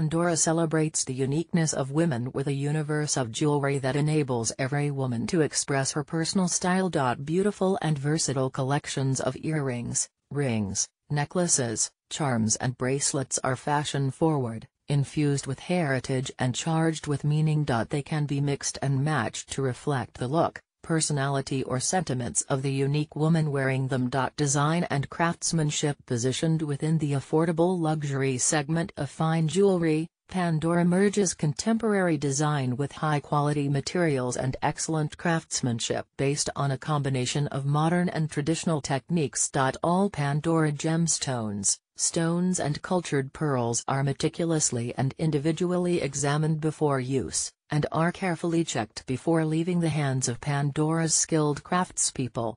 Pandora celebrates the uniqueness of women with a universe of jewelry that enables every woman to express her personal style. Beautiful and versatile collections of earrings, rings, necklaces, charms and bracelets are fashion-forward, infused with heritage and charged with meaning. They can be mixed and matched to reflect the look, personality or sentiments of the unique woman wearing them. Design and craftsmanship positioned within the affordable luxury segment of fine jewelry, Pandora merges contemporary design with high-quality materials and excellent craftsmanship based on a combination of modern and traditional techniques. All Pandora gemstones, Stones and cultured pearls are meticulously and individually examined before use, and are carefully checked before leaving the hands of Pandora's skilled craftspeople.